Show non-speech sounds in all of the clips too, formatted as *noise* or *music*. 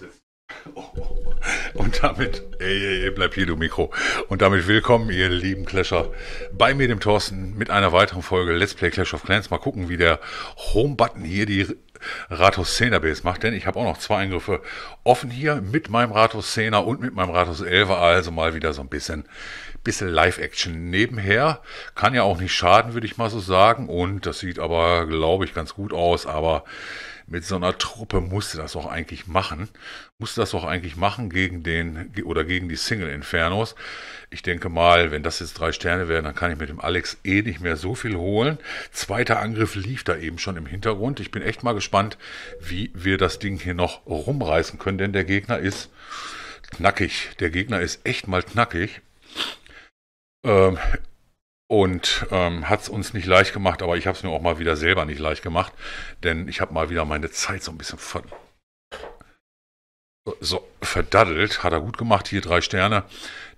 sitzt. *laughs* Und damit, ey, ey, bleib hier, du Mikro. Und damit willkommen, ihr lieben Clasher, bei mir, dem Thorsten, mit einer weiteren Folge Let's Play Clash of Clans. Mal gucken, wie der Home-Button hier die Rathaus 10er Base macht, denn ich habe auch noch zwei Eingriffe offen hier mit meinem Rathaus 10er und mit meinem Rathaus 11er, also mal wieder so ein bisschen bisschen Live-Action nebenher. Kann ja auch nicht schaden, würde ich mal so sagen. Und das sieht aber, glaube ich, ganz gut aus. Aber mit so einer Truppe musste das auch eigentlich machen. Musste das auch eigentlich machen gegen den oder gegen die Single Infernos. Ich denke mal, wenn das jetzt drei Sterne wären, dann kann ich mit dem Alex eh nicht mehr so viel holen. Zweiter Angriff lief da eben schon im Hintergrund. Ich bin echt mal gespannt, wie wir das Ding hier noch rumreißen können, denn der Gegner ist knackig. Der Gegner ist echt mal knackig. Ähm, und ähm, hat es uns nicht leicht gemacht, aber ich habe es mir auch mal wieder selber nicht leicht gemacht, denn ich habe mal wieder meine Zeit so ein bisschen ver so, verdaddelt. Hat er gut gemacht, hier drei Sterne.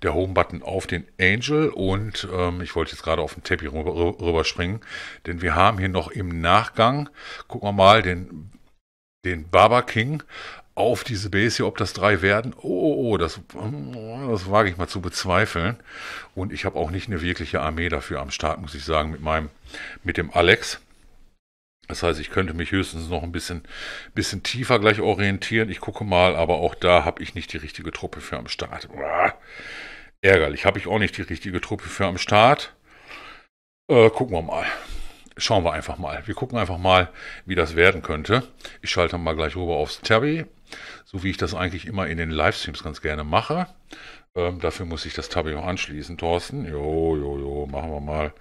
Der Home-Button auf den Angel und ähm, ich wollte jetzt gerade auf den Teppich rüber, rüberspringen, denn wir haben hier noch im Nachgang, gucken wir mal, den, den Baba King auf diese Base hier, ob das drei werden. Oh, oh, oh das, hm, das wage ich mal zu bezweifeln. Und ich habe auch nicht eine wirkliche Armee dafür am Start, muss ich sagen, mit meinem, mit dem Alex. Das heißt, ich könnte mich höchstens noch ein bisschen, bisschen tiefer gleich orientieren. Ich gucke mal, aber auch da habe ich nicht die richtige Truppe für am Start. Uah, ärgerlich, habe ich auch nicht die richtige Truppe für am Start. Äh, gucken wir mal schauen wir einfach mal. Wir gucken einfach mal, wie das werden könnte. Ich schalte mal gleich rüber aufs Terry so wie ich das eigentlich immer in den Livestreams ganz gerne mache. Ähm, dafür muss ich das Tabby Tabio anschließen, Thorsten. Jo, jo, jo, machen wir mal.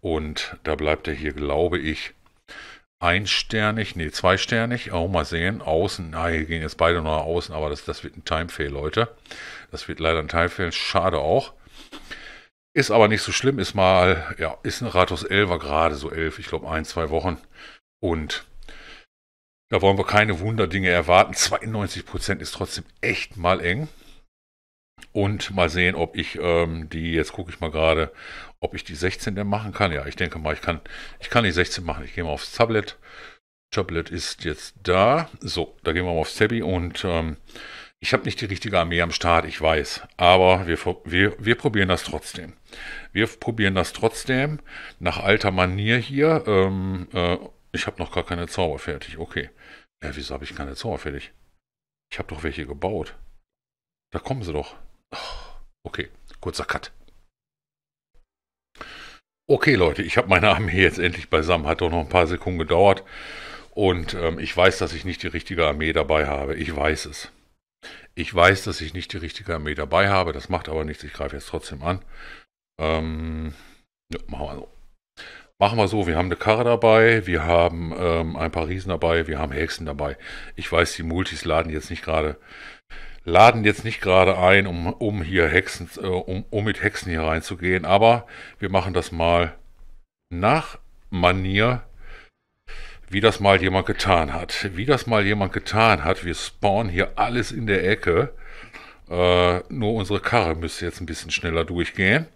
Und da bleibt er hier, glaube ich, einsternig, nee, zweisternig. Auch mal sehen. Außen, ah, hier gehen jetzt beide noch außen, aber das, das wird ein Timefail, Leute. Das wird leider ein Timefail. Schade auch. Ist aber nicht so schlimm, ist mal, ja, ist ein Ratus 11 war gerade so 11, ich glaube ein, zwei Wochen. Und da wollen wir keine Wunderdinge erwarten. 92% Prozent ist trotzdem echt mal eng. Und mal sehen, ob ich ähm, die, jetzt gucke ich mal gerade, ob ich die 16 denn machen kann. Ja, ich denke mal, ich kann, ich kann die 16 machen. Ich gehe mal aufs Tablet. Tablet ist jetzt da. So, da gehen wir mal aufs Tabby und ähm, ich habe nicht die richtige Armee am Start, ich weiß. Aber wir, wir, wir probieren das trotzdem. Wir probieren das trotzdem nach alter Manier hier. Ähm, äh, ich habe noch gar keine Zauber fertig, okay. Ja, wieso habe ich keine Zauber fertig? Ich habe doch welche gebaut. Da kommen sie doch. Oh, okay, kurzer Cut. Okay, Leute, ich habe meine Armee jetzt endlich beisammen. Hat doch noch ein paar Sekunden gedauert. Und ähm, ich weiß, dass ich nicht die richtige Armee dabei habe. Ich weiß es. Ich weiß, dass ich nicht die richtige Armee dabei habe. Das macht aber nichts. Ich greife jetzt trotzdem an. Ähm, ja, machen wir so machen wir so, wir haben eine Karre dabei, wir haben ähm, ein paar Riesen dabei, wir haben Hexen dabei. Ich weiß, die Multis laden jetzt nicht gerade laden jetzt nicht gerade ein, um, um hier Hexen, äh, um, um mit Hexen hier reinzugehen, aber wir machen das mal nach Manier, wie das mal jemand getan hat. Wie das mal jemand getan hat, wir spawnen hier alles in der Ecke. Äh, nur unsere Karre müsste jetzt ein bisschen schneller durchgehen.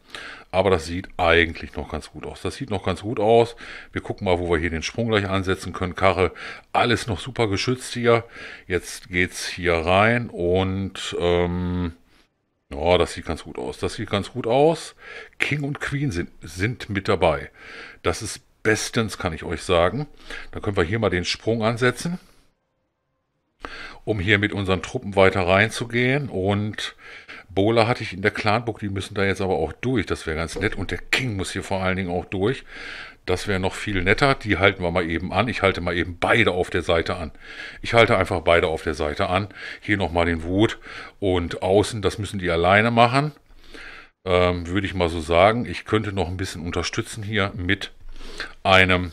Aber das sieht eigentlich noch ganz gut aus. Das sieht noch ganz gut aus. Wir gucken mal, wo wir hier den Sprung gleich ansetzen können. Karre, alles noch super geschützt hier. Jetzt geht es hier rein und ähm, ja, das sieht ganz gut aus. Das sieht ganz gut aus. King und Queen sind, sind mit dabei. Das ist bestens, kann ich euch sagen. Dann können wir hier mal den Sprung ansetzen um hier mit unseren Truppen weiter reinzugehen. Und Bola hatte ich in der Clanburg, die müssen da jetzt aber auch durch. Das wäre ganz nett. Und der King muss hier vor allen Dingen auch durch. Das wäre noch viel netter. Die halten wir mal eben an. Ich halte mal eben beide auf der Seite an. Ich halte einfach beide auf der Seite an. Hier nochmal den Wut. Und außen, das müssen die alleine machen. Ähm, Würde ich mal so sagen. Ich könnte noch ein bisschen unterstützen hier mit einem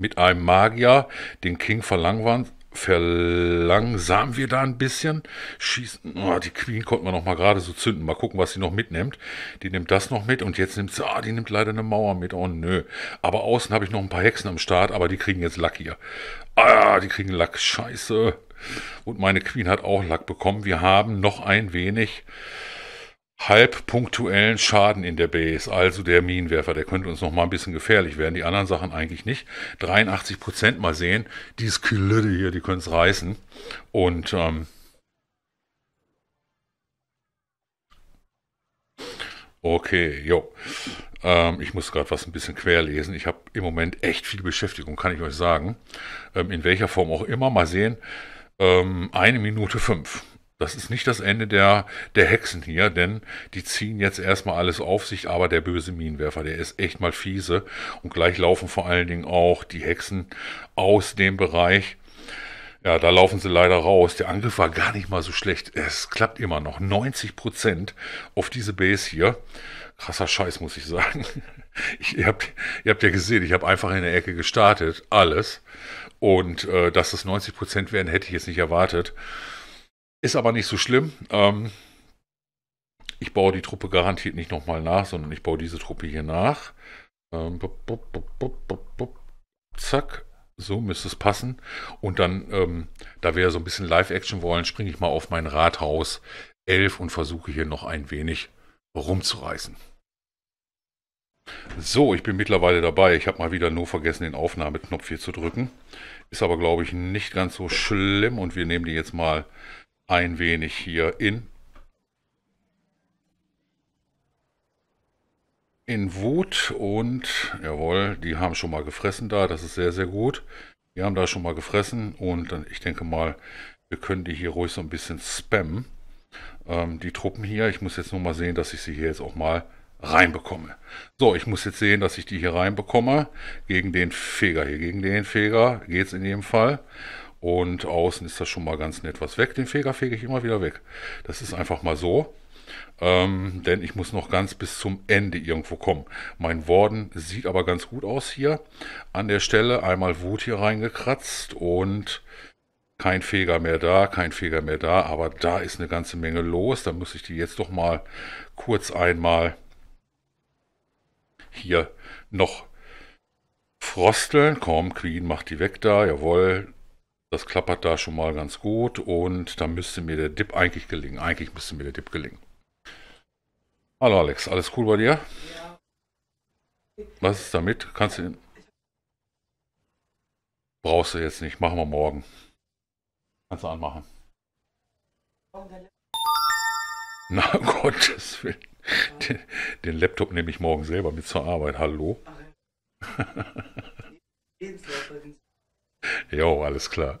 mit einem Magier den King verlangwand, verlangsamen wir da ein bisschen. Schießen. Oh, die Queen konnten wir noch mal gerade so zünden. Mal gucken, was sie noch mitnimmt. Die nimmt das noch mit und jetzt nimmt sie. Ah, die nimmt leider eine Mauer mit. Oh nö. Aber außen habe ich noch ein paar Hexen am Start, aber die kriegen jetzt Lack hier. Ah, die kriegen Lack. Scheiße. Und meine Queen hat auch Lack bekommen. Wir haben noch ein wenig halb punktuellen Schaden in der Base, also der Minenwerfer, der könnte uns noch mal ein bisschen gefährlich werden. Die anderen Sachen eigentlich nicht. 83 mal sehen. Die Skillette hier, die können es reißen. Und ähm, okay, jo. Ähm, ich muss gerade was ein bisschen querlesen. Ich habe im Moment echt viel Beschäftigung, kann ich euch sagen. Ähm, in welcher Form auch immer. Mal sehen. Ähm, eine Minute fünf. Das ist nicht das Ende der, der Hexen hier, denn die ziehen jetzt erstmal alles auf sich, aber der böse Minenwerfer, der ist echt mal fiese. Und gleich laufen vor allen Dingen auch die Hexen aus dem Bereich. Ja, da laufen sie leider raus. Der Angriff war gar nicht mal so schlecht. Es klappt immer noch. 90% Prozent auf diese Base hier. Krasser Scheiß, muss ich sagen. *laughs* Ich, ihr, habt, ihr habt ja gesehen, ich habe einfach in der Ecke gestartet. Alles. Und äh, dass es 90% Prozent werden, hätte ich jetzt nicht erwartet. Ist aber nicht so schlimm. Ähm, ich baue die Truppe garantiert nicht nochmal nach, sondern ich baue diese Truppe hier nach. Ähm, bup, bup, bup, zack. So müsste es passen. Und dann, ähm, da wir ja so ein bisschen Live-Action wollen, springe ich mal auf mein Rathaus 11 und versuche hier noch ein wenig rumzureißen. So, ich bin mittlerweile dabei. Ich habe mal wieder nur vergessen, den Aufnahmeknopf hier zu drücken. Ist aber, glaube ich, nicht ganz so schlimm und wir nehmen die jetzt mal ein wenig hier in in Wut und jawohl, die haben schon mal gefressen da, das ist sehr, sehr gut. Die haben da schon mal gefressen und dann, ich denke mal, wir können die hier ruhig so ein bisschen spammen. Ähm, die Truppen hier, ich muss jetzt nur mal sehen, dass ich sie hier jetzt auch mal reinbekomme. So, ich muss jetzt sehen, dass ich die hier reinbekomme. Gegen den Feger hier. Gegen den Feger geht es in jedem Fall. Und außen ist das schon mal ganz nett was weg. Den Feger fege ich immer wieder weg. Das ist einfach mal so. Ähm, denn ich muss noch ganz bis zum Ende irgendwo kommen. Mein Worden sieht aber ganz gut aus hier. An der Stelle einmal Wut hier reingekratzt und kein Feger mehr da, kein Feger mehr da. Aber da ist eine ganze Menge los. Da muss ich die jetzt doch mal kurz einmal hier noch frosteln. Komm, Queen mach die weg da. Jawohl, das klappert da schon mal ganz gut und da müsste mir der Dip eigentlich gelingen. Eigentlich müsste mir der Dip gelingen. Hallo Alex, alles cool bei dir? Ja. Was ist damit? Kannst du ihn? Brauchst du jetzt nicht, machen wir morgen. Kannst du anmachen. Na *laughs* Gottes Willen. Den, den Laptop nehme ich morgen selber mit zur Arbeit. Hallo. *laughs* Jo, alles klar.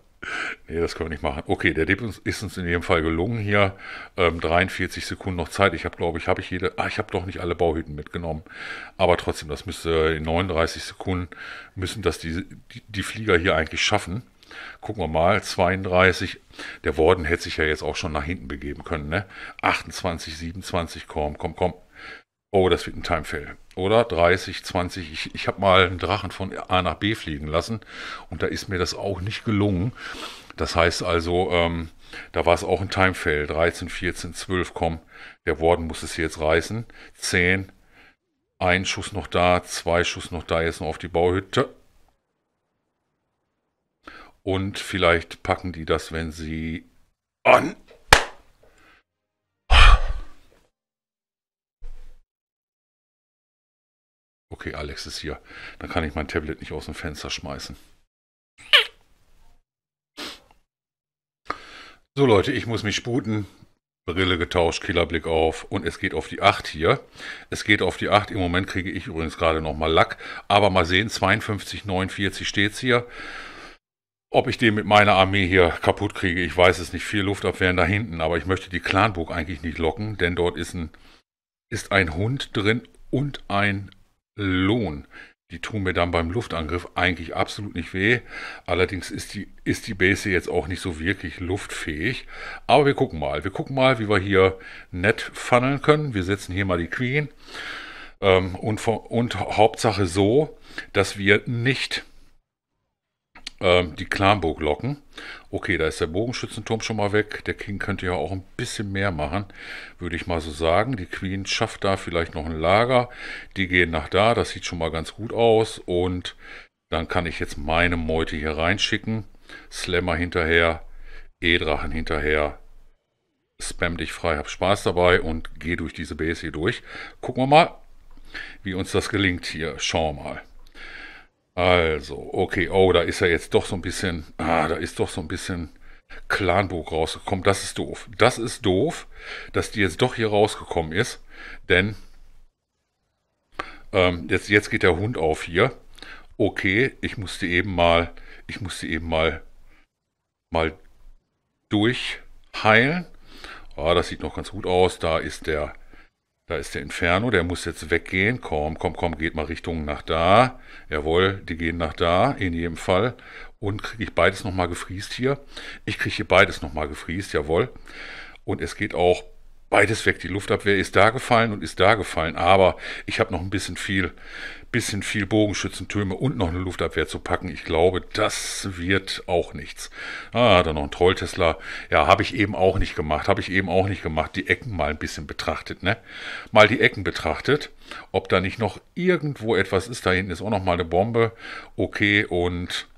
Nee, das können wir nicht machen. Okay, der Dip ist uns in jedem Fall gelungen hier. Ähm, 43 Sekunden noch Zeit. Ich habe, glaube ich, habe ich jede. Ah, ich habe doch nicht alle Bauhütten mitgenommen. Aber trotzdem, das müsste in 39 Sekunden müssen das die, die, die Flieger hier eigentlich schaffen. Gucken wir mal, 32. Der Worden hätte sich ja jetzt auch schon nach hinten begeben können, ne? 28, 27, komm, komm, komm oh, das wird ein Timefail. Oder 30, 20. Ich, ich habe mal einen Drachen von A nach B fliegen lassen und da ist mir das auch nicht gelungen. Das heißt also, ähm, da war es auch ein Timefail. 13, 14, 12, komm, der Worden muss es jetzt reißen. 10, ein Schuss noch da, zwei Schuss noch da, jetzt noch auf die Bauhütte. Und vielleicht packen die das, wenn sie an Okay, Alex ist hier. Dann kann ich mein Tablet nicht aus dem Fenster schmeißen. So Leute, ich muss mich sputen. Brille getauscht, Killerblick auf und es geht auf die 8 hier. Es geht auf die 8. Im Moment kriege ich übrigens gerade nochmal Lack. Aber mal sehen, 52,49 steht es hier. Ob ich den mit meiner Armee hier kaputt kriege, ich weiß es nicht. Vier Luftabwehren da hinten, aber ich möchte die Clanburg eigentlich nicht locken, denn dort ist ein, ist ein Hund drin und ein Lohn. Die tun mir dann beim Luftangriff eigentlich absolut nicht weh. Allerdings ist die, ist die Base jetzt auch nicht so wirklich luftfähig. Aber wir gucken mal. Wir gucken mal, wie wir hier nett funneln können. Wir setzen hier mal die Queen. Ähm, und, und Hauptsache so, dass wir nicht ähm, die Klarburg-Locken. Okay, da ist der Bogenschützenturm schon mal weg. Der King könnte ja auch ein bisschen mehr machen, würde ich mal so sagen. Die Queen schafft da vielleicht noch ein Lager. Die gehen nach da, das sieht schon mal ganz gut aus. Und dann kann ich jetzt meine Meute hier reinschicken. Slammer hinterher, E-Drachen hinterher. Spam dich frei, hab Spaß dabei und geh durch diese Base hier durch. Gucken wir mal, wie uns das gelingt hier. Schauen wir mal. Also, okay, oh, da ist ja jetzt doch so ein bisschen, ah, da ist doch so ein bisschen Clanburg rausgekommen. Das ist doof. Das ist doof, dass die jetzt doch hier rausgekommen ist, denn ähm, jetzt, jetzt geht der Hund auf hier. Okay, ich musste eben mal, ich musste eben mal, mal durchheilen. Ah, das sieht noch ganz gut aus. Da ist der da ist der Inferno, der muss jetzt weggehen. Komm, komm, komm, geht mal Richtung nach da. Jawohl, die gehen nach da, in jedem Fall. Und kriege ich beides nochmal gefriest hier. Ich kriege hier beides nochmal gefriest, jawohl. Und es geht auch beides weg. Die Luftabwehr ist da gefallen und ist da gefallen. Aber ich habe noch ein bisschen viel, bisschen viel Bogenschützentürme und noch eine Luftabwehr zu packen. Ich glaube, das wird auch nichts. Ah, dann noch ein Troll-Tesla. Ja, habe ich eben auch nicht gemacht. Habe ich eben auch nicht gemacht. Die Ecken mal ein bisschen betrachtet, ne? Mal die Ecken betrachtet. Ob da nicht noch irgendwo etwas ist. Da hinten ist auch noch mal eine Bombe. Okay, und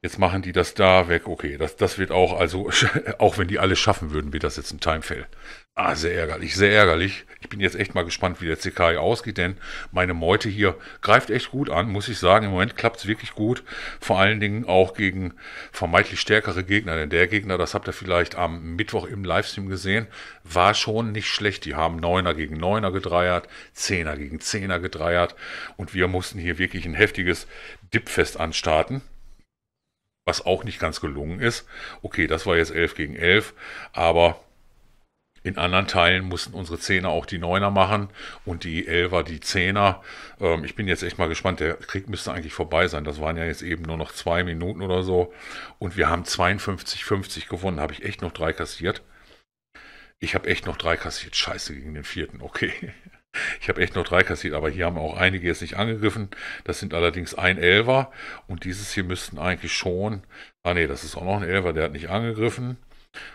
Jetzt machen die das da weg. Okay, das, das wird auch, also *laughs* auch wenn die alles schaffen würden, wird das jetzt ein Timefail. Ah, sehr ärgerlich, sehr ärgerlich. Ich bin jetzt echt mal gespannt, wie der CKI ausgeht, denn meine Meute hier greift echt gut an, muss ich sagen. Im Moment klappt es wirklich gut. Vor allen Dingen auch gegen vermeintlich stärkere Gegner, denn der Gegner, das habt ihr vielleicht am Mittwoch im Livestream gesehen, war schon nicht schlecht. Die haben Neuner gegen Neuner gedreiert, Zehner gegen Zehner gedreiert und wir mussten hier wirklich ein heftiges Dipfest anstarten was auch nicht ganz gelungen ist. Okay, das war jetzt 11 gegen 11, aber in anderen Teilen mussten unsere Zehner auch die Neuner machen und die Elfer die Zehner. Ähm, ich bin jetzt echt mal gespannt, der Krieg müsste eigentlich vorbei sein. Das waren ja jetzt eben nur noch zwei Minuten oder so und wir haben 52-50 gewonnen. Habe ich echt noch drei kassiert? Ich habe echt noch drei kassiert. Scheiße gegen den vierten, okay. *laughs* Ich habe echt nur drei kassiert, aber hier haben auch einige jetzt nicht angegriffen. Das sind allerdings ein Elver und dieses hier müssten eigentlich schon. Ah ne, das ist auch noch ein Elver, der hat nicht angegriffen.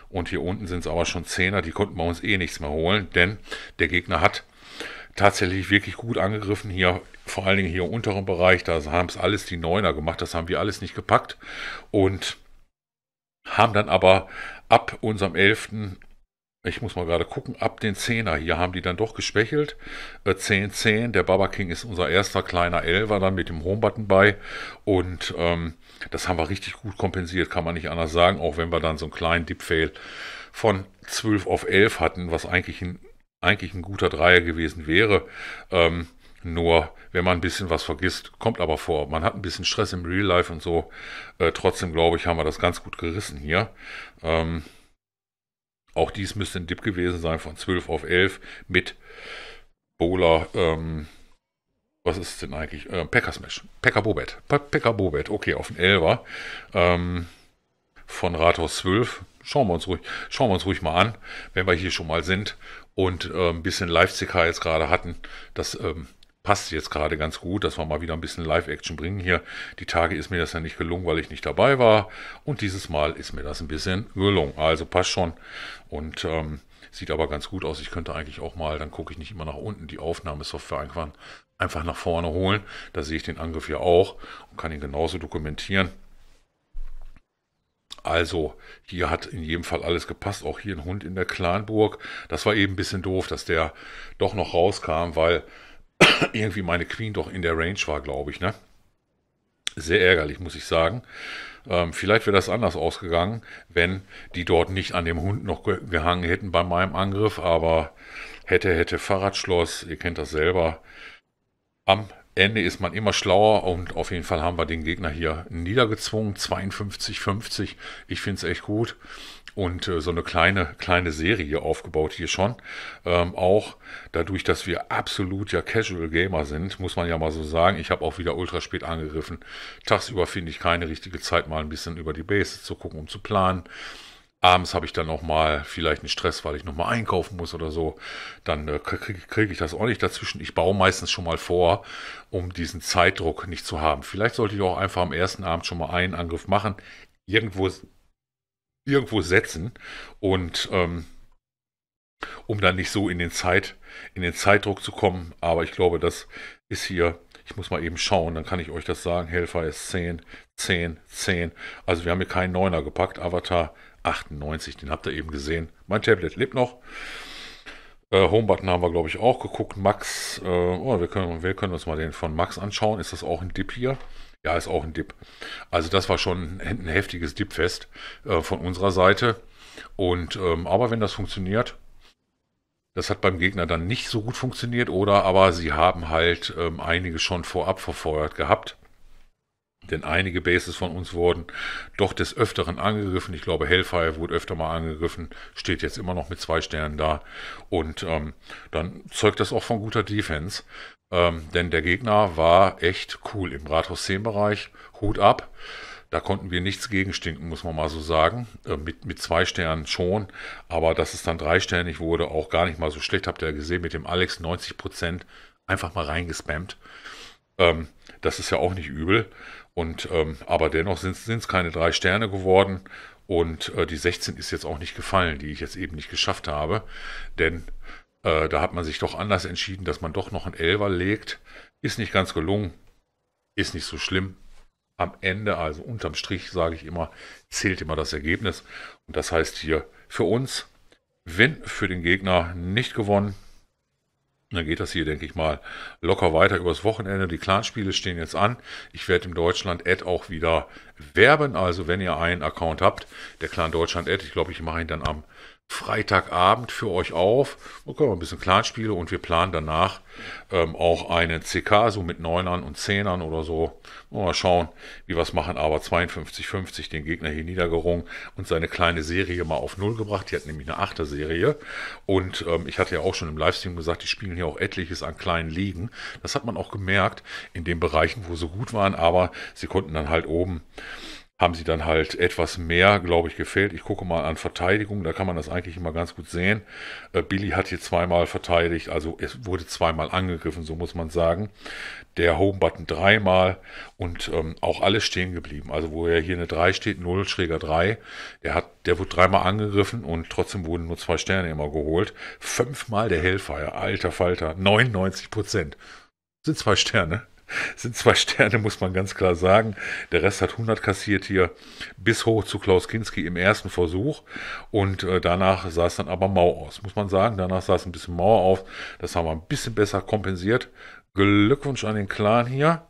Und hier unten sind es aber schon Zehner, die konnten bei uns eh nichts mehr holen, denn der Gegner hat tatsächlich wirklich gut angegriffen. Hier, vor allen Dingen hier im unteren Bereich, da haben es alles die Neuner gemacht, das haben wir alles nicht gepackt. Und haben dann aber ab unserem 11 ich muss mal gerade gucken, ab den Zehner. Hier haben die dann doch geschwächelt. 10, äh, 10. Der Baba King ist unser erster kleiner L, war dann mit dem Homebutton bei. Und ähm, das haben wir richtig gut kompensiert, kann man nicht anders sagen. Auch wenn wir dann so einen kleinen Dipfail von 12 auf 11 hatten, was eigentlich ein, eigentlich ein guter Dreier gewesen wäre. Ähm, nur, wenn man ein bisschen was vergisst, kommt aber vor. Man hat ein bisschen Stress im Real Life und so. Äh, trotzdem, glaube ich, haben wir das ganz gut gerissen hier. Ähm, auch dies müsste ein Dip gewesen sein von 12 auf 11 mit Bola. Ähm, was ist denn eigentlich? Äh, Pekka-Smash. Pekka-Bobet. Pekka-Bobet. Okay, auf den 11er. Ähm, von Rathaus 12. Schauen wir, uns ruhig, schauen wir uns ruhig mal an, wenn wir hier schon mal sind und äh, ein bisschen Live-CK jetzt gerade hatten. Das ähm, passt jetzt gerade ganz gut, dass wir mal wieder ein bisschen Live-Action bringen hier. Die Tage ist mir das ja nicht gelungen, weil ich nicht dabei war. Und dieses Mal ist mir das ein bisschen gelungen. Also passt schon. Und ähm, sieht aber ganz gut aus. Ich könnte eigentlich auch mal, dann gucke ich nicht immer nach unten, die Aufnahmesoftware einfach, einfach nach vorne holen. Da sehe ich den Angriff ja auch und kann ihn genauso dokumentieren. Also, hier hat in jedem Fall alles gepasst. Auch hier ein Hund in der Clanburg. Das war eben ein bisschen doof, dass der doch noch rauskam, weil *coughs* irgendwie meine Queen doch in der Range war, glaube ich. Ne? Sehr ärgerlich, muss ich sagen. Ähm, vielleicht wäre das anders ausgegangen, wenn die dort nicht an dem Hund noch gehangen hätten bei meinem Angriff, aber hätte, hätte Fahrradschloss, ihr kennt das selber. Am Ende ist man immer schlauer und auf jeden Fall haben wir den Gegner hier niedergezwungen. 52, 50. Ich finde es echt gut und äh, so eine kleine, kleine Serie aufgebaut hier schon. Ähm, auch dadurch, dass wir absolut ja Casual Gamer sind, muss man ja mal so sagen. Ich habe auch wieder ultra spät angegriffen. Tagsüber finde ich keine richtige Zeit, mal ein bisschen über die Base zu gucken, um zu planen. Abends habe ich dann noch mal vielleicht einen Stress, weil ich noch mal einkaufen muss oder so. Dann äh, kriege krieg ich das auch nicht dazwischen. Ich baue meistens schon mal vor, um diesen Zeitdruck nicht zu haben. Vielleicht sollte ich auch einfach am ersten Abend schon mal einen Angriff machen. Irgendwo irgendwo setzen und ähm, um dann nicht so in den Zeit, in den Zeitdruck zu kommen. Aber ich glaube, das ist hier, ich muss mal eben schauen, dann kann ich euch das sagen. Helfer ist 10, 10, 10. Also wir haben hier keinen Neuner gepackt. Avatar 98, den habt ihr eben gesehen. Mein Tablet lebt noch. Äh, Homebutton haben wir, glaube ich, auch geguckt. Max, äh, oh, wir, können, wir können uns mal den von Max anschauen. Ist das auch ein Dip hier? Ja, ist auch ein Dip. Also das war schon ein heftiges Dipfest äh, von unserer Seite. Und ähm, aber wenn das funktioniert, das hat beim Gegner dann nicht so gut funktioniert, oder aber sie haben halt ähm, einige schon vorab verfeuert gehabt. Denn einige Bases von uns wurden doch des Öfteren angegriffen. Ich glaube, Hellfire wurde öfter mal angegriffen, steht jetzt immer noch mit zwei Sternen da. Und ähm, dann zeugt das auch von guter Defense. Ähm, denn der Gegner war echt cool im Rathaus 10-Bereich. Hut ab. Da konnten wir nichts gegenstinken, muss man mal so sagen. Äh, mit, mit zwei Sternen schon, aber dass es dann dreisternig wurde, auch gar nicht mal so schlecht. Habt ihr ja gesehen, mit dem Alex 90 Prozent einfach mal reingespammt. Ähm, das ist ja auch nicht übel. Und ähm, aber dennoch sind es keine drei Sterne geworden. Und äh, die 16 ist jetzt auch nicht gefallen, die ich jetzt eben nicht geschafft habe. Denn äh, da hat man sich doch anders entschieden, dass man doch noch ein Elver legt. Ist nicht ganz gelungen, ist nicht so schlimm. Am Ende, also unterm Strich, sage ich immer, zählt immer das Ergebnis. Und das heißt hier für uns, wenn für den Gegner nicht gewonnen, dann geht das hier, denke ich mal, locker weiter übers Wochenende. Die Clanspiele stehen jetzt an. Ich werde im Deutschland Ad auch wieder werben. Also wenn ihr einen Account habt, der Clan Deutschland Ad, ich glaube, ich mache ihn dann am Freitagabend für euch auf. Dann können wir ein bisschen Clanspiele und wir planen danach ähm, auch einen CK, so mit Neunern und Zehnern oder so. Mal schauen, wie wir es machen. Aber 52,50 den Gegner hier niedergerungen und seine kleine Serie mal auf Null gebracht. Die hat nämlich eine Achter-Serie. Und ähm, ich hatte ja auch schon im Livestream gesagt, die spielen hier auch etliches an kleinen Ligen. Das hat man auch gemerkt in den Bereichen, wo sie gut waren. Aber sie konnten dann halt oben haben sie dann halt etwas mehr, glaube ich, gefehlt. Ich gucke mal an Verteidigung, da kann man das eigentlich immer ganz gut sehen. Äh, Billy hat hier zweimal verteidigt, also es wurde zweimal angegriffen, so muss man sagen. Der Home-Button dreimal und ähm, auch alles stehen geblieben. Also wo er hier eine 3 steht, 0, Schräger 3, der, hat, der wurde dreimal angegriffen und trotzdem wurden nur zwei Sterne immer geholt. Fünfmal der Hellfire, alter Falter, 99 Prozent. Sind zwei Sterne. *laughs* sind zwei Sterne, muss man ganz klar sagen. Der Rest hat 100 kassiert hier, bis hoch zu Klaus Kinski im ersten Versuch. Und äh, danach sah es dann aber mau aus, muss man sagen. Danach sah es ein bisschen mau auf. Das haben wir ein bisschen besser kompensiert. Glückwunsch an den Clan hier.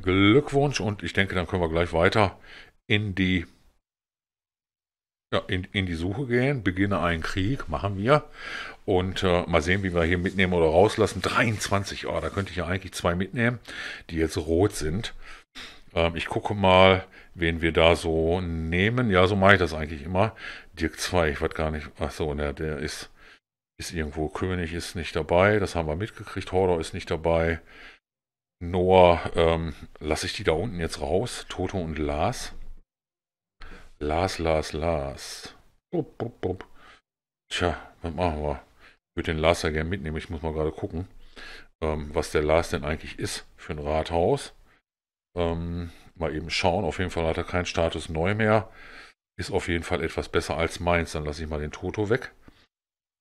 Glückwunsch und ich denke, dann können wir gleich weiter in die ja, in, in die Suche gehen, beginne einen Krieg, machen wir. Und äh, mal sehen, wie wir hier mitnehmen oder rauslassen. 23, oh, da könnte ich ja eigentlich zwei mitnehmen, die jetzt rot sind. Ähm, ich gucke mal, wen wir da so nehmen. Ja, so mache ich das eigentlich immer. Dirk 2, ich weiß gar nicht. Achso, ne, der ist, ist irgendwo. König ist nicht dabei, das haben wir mitgekriegt. Hordor ist nicht dabei. Noah, ähm, lasse ich die da unten jetzt raus? Toto und Lars. Lars, Lars, Lars. Upp, upp, upp. Tja, was machen wir? würde den Lars ja gerne mitnehmen. Ich muss mal gerade gucken, ähm, was der Lars denn eigentlich ist für ein Rathaus. Ähm, mal eben schauen. Auf jeden Fall hat er keinen Status neu mehr. Ist auf jeden Fall etwas besser als meins. Dann lasse ich mal den Toto weg.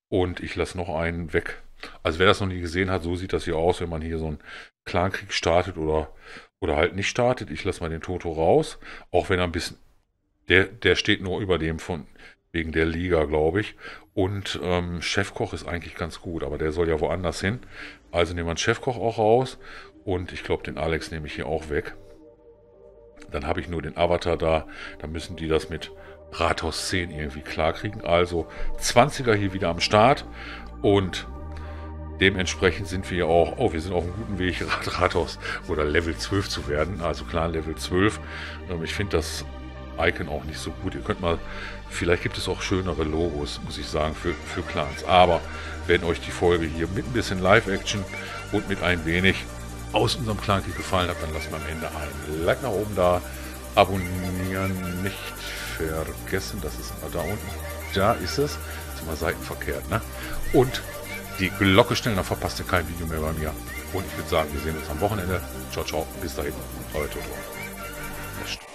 Und ich lasse noch einen weg. Also wer das noch nie gesehen hat, so sieht das hier aus, wenn man hier so einen Clankrieg startet oder, oder halt nicht startet. Ich lasse mal den Toto raus. Auch wenn er ein bisschen... Der, der steht nur über dem von wegen der Liga, glaube ich. Und ähm, Chefkoch ist eigentlich ganz gut, aber der soll ja woanders hin. Also nehmen wir einen Chefkoch auch raus und ich glaube, den Alex nehme ich hier auch weg. Dann habe ich nur den Avatar da. Dann müssen die das mit Rathaus 10 irgendwie klarkriegen. Also 20er hier wieder am Start und dementsprechend sind wir ja auch, oh, wir sind auf einem guten Weg, *laughs* Rathaus oder Level 12 zu werden. Also klar, Level 12. Ähm, ich finde das Icon auch nicht so gut. Ihr könnt mal Vielleicht gibt es auch schönere Logos, muss ich sagen, für, für Clans. Aber wenn euch die Folge hier mit ein bisschen Live-Action und mit ein wenig aus unserem Clan gefallen hat, dann lasst mir am Ende ein Like nach oben da. Abonnieren nicht vergessen, das ist immer da unten. Da ist es. Ist immer seitenverkehrt, ne? Und die Glocke stellen, dann verpasst ihr kein Video mehr bei mir. Und ich würde sagen, wir sehen uns am Wochenende. Ciao, ciao. Bis dahin. Euer Toto.